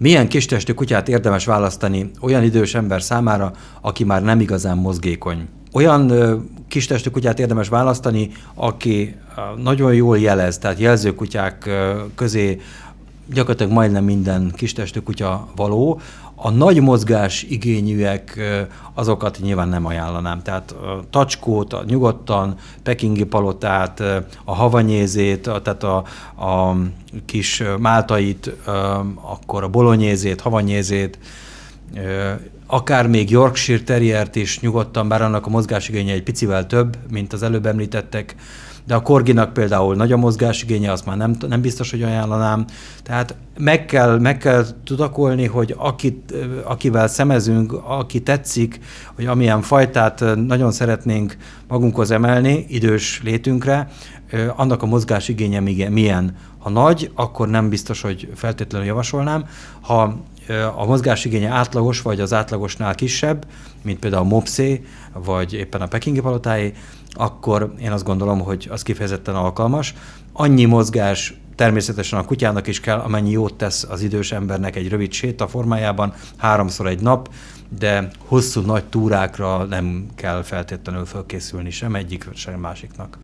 Milyen kistestű kutyát érdemes választani olyan idős ember számára, aki már nem igazán mozgékony? Olyan kistestű kutyát érdemes választani, aki nagyon jól jelez, tehát jelzőkutyák közé gyakorlatilag majdnem minden kistestű kutya való. A nagy mozgás igényűek, azokat nyilván nem ajánlanám. Tehát a tacskót, a nyugodtan, pekingi palotát, a havanyézét, tehát a, a kis máltait, akkor a bolonyézét, havanyézét, akár még Yorkshire Terriert is nyugodtan, bár annak a mozgásigénye egy picivel több, mint az előbb említettek, de a Korginak például nagy a mozgásigénye, azt már nem, nem biztos, hogy ajánlanám. Tehát meg kell, meg kell tudakolni, hogy akit, akivel szemezünk, aki tetszik, hogy amilyen fajtát nagyon szeretnénk magunkhoz emelni, idős létünkre, annak a mozgásigénye milyen. Ha nagy, akkor nem biztos, hogy feltétlenül javasolnám. Ha a mozgásigénye átlagos, vagy az átlagosnál kisebb, mint például a mopszé, vagy éppen a pekingi palotáé, akkor én azt gondolom, hogy az kifejezetten alkalmas. Annyi mozgás természetesen a kutyának is kell, amennyi jót tesz az idős embernek egy rövid séta formájában, háromszor egy nap, de hosszú nagy túrákra nem kell feltétlenül fölkészülni sem egyik, sem másiknak.